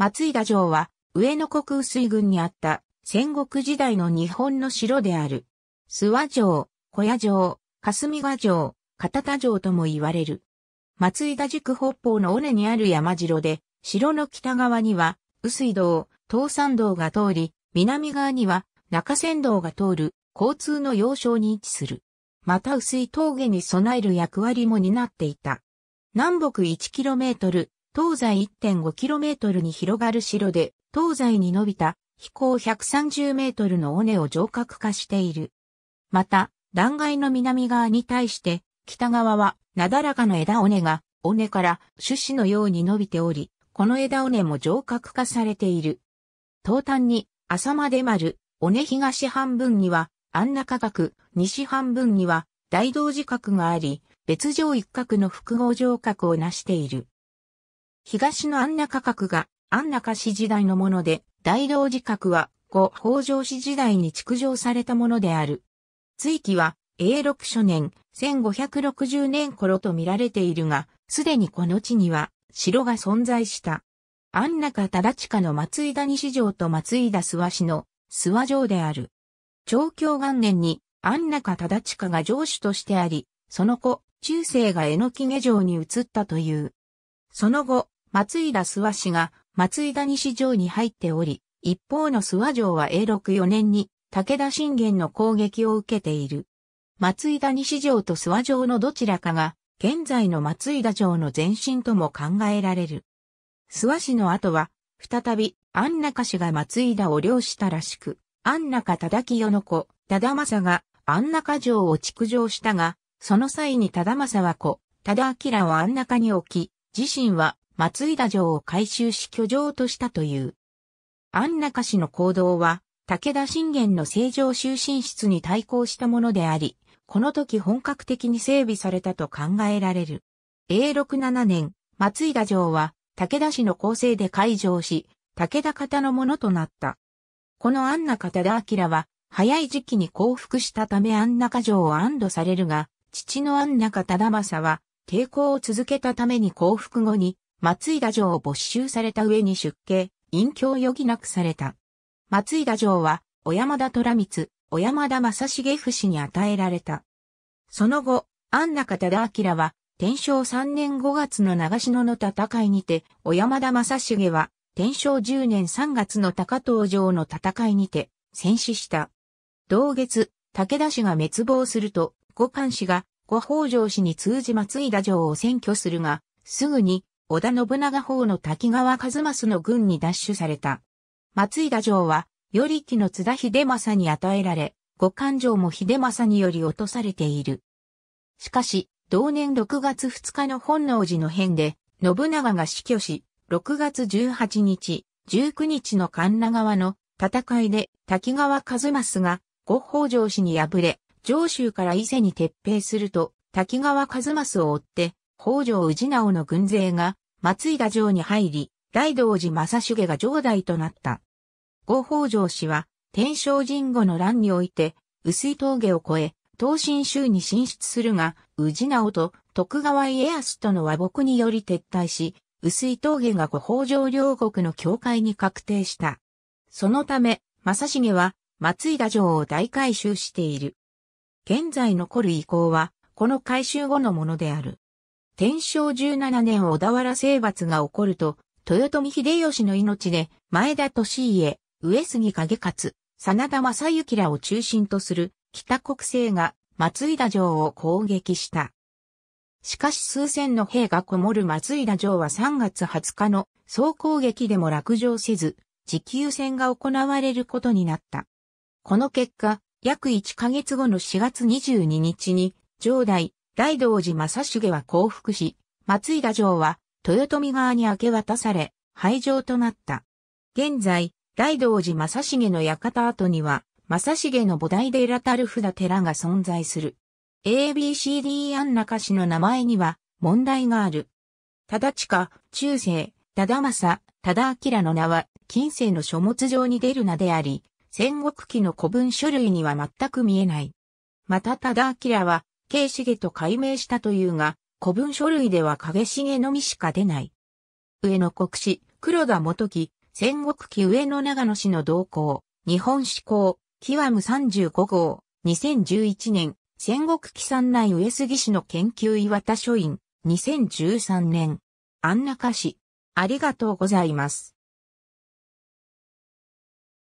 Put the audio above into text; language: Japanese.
松井田城は、上野国水郡にあった戦国時代の日本の城である。諏訪城、小屋城、霞ヶ城、片田城とも言われる。松井田宿北方の尾根にある山城で、城の北側には、雨水道、東山道が通り、南側には中山道が通る交通の要衝に位置する。また雨水峠に備える役割も担っていた。南北 1km、東西 1.5km に広がる城で、東西に伸びた飛行 130m の尾根を城郭化している。また、断崖の南側に対して、北側はなだらかの枝尾根が、尾根から種子のように伸びており、この枝尾根も城郭化されている。東端に浅間で丸、尾根東半分には安中角、西半分には大道寺角があり、別城一角の複合城郭を成している。東の安中閣が安中市時代のもので、大道寺閣は後北条氏時代に築城されたものである。追記は永禄初年1560年頃と見られているが、すでにこの地には城が存在した。安中忠近の松井田西城と松井田諏訪市の諏訪城である。長教元年に安中忠近が城主としてあり、その後、中世が榎木下城に移ったという。その後、松井田諏訪氏が松井田西城に入っており、一方の諏訪城は永禄4年に武田信玄の攻撃を受けている。松井田西城と諏訪城のどちらかが、現在の松井田城の前身とも考えられる。諏訪氏の後は、再び、安中氏が松井田を領したらしく、安中忠清の子、忠政が安中城を築城したが、その際に忠政は子、忠明を安中に置き、自身は松井田城を改修し居城としたという。安中氏の行動は、武田信玄の正常就身室に対抗したものであり、この時本格的に整備されたと考えられる。永禄7年、松井田城は武田氏の構成で開城し、武田方のものとなった。この安中忠明は、早い時期に降伏したため安中城を安堵されるが、父の安中忠政は、抵抗を続けたために降伏後に、松井田城を没収された上に出家、隠居を余儀なくされた。松井田城は、小山田虎光、小山田正成氏に与えられた。その後、安中忠明は、天正3年5月の長篠の戦いにて、小山田正重は、天正10年3月の高東城の戦いにて、戦死した。同月、武田氏が滅亡すると、五冠氏が五北条氏に通じ松井田城を占拠するが、すぐに織田信長方の滝川一正の軍に奪取された。松井田城は、頼木の津田秀政に与えられ、五官城も秀政により落とされている。しかし、同年6月2日の本能寺の変で、信長が死去し、6月18日、19日の神奈川の戦いで滝川一正が五北条氏に敗れ、上州から伊勢に撤兵すると、滝川一益を追って、北条氏直の軍勢が、松井田城に入り、大道寺正重が城代となった。後北条氏は、天正神後の乱において、薄い峠を越え、東進州に進出するが、氏直と徳川家康との和睦により撤退し、薄い峠が五北条両国の境界に確定した。そのため、正重は、松井田城を大改修している。現在残る遺構は、この改修後のものである。天正17年小田原征伐が起こると、豊臣秀吉の命で、前田利家、上杉景勝、真田正幸らを中心とする北国勢が松井田城を攻撃した。しかし数千の兵がこもる松井田城は3月20日の総攻撃でも落城せず、持久戦が行われることになった。この結果、約1ヶ月後の4月22日に、城代、大道寺正重は降伏し、松井田城は、豊臣側に明け渡され、廃城となった。現在、大道寺正重の館跡には、正重の菩提寺たる札寺が存在する。ABCD 安中氏の名前には問題がある。忠近、中世、忠政、忠明の名は、近世の書物上に出る名であり、戦国記の古文書類には全く見えない。また忠明は、慶重と改名したというが、古文書類では影重のみしか出ない。上野国史、黒田元木、戦国記上野長野氏の同行、日本史校、極む35号、2011年、戦国記三内上杉氏の研究岩田書院、2013年、安中氏、ありがとうございます。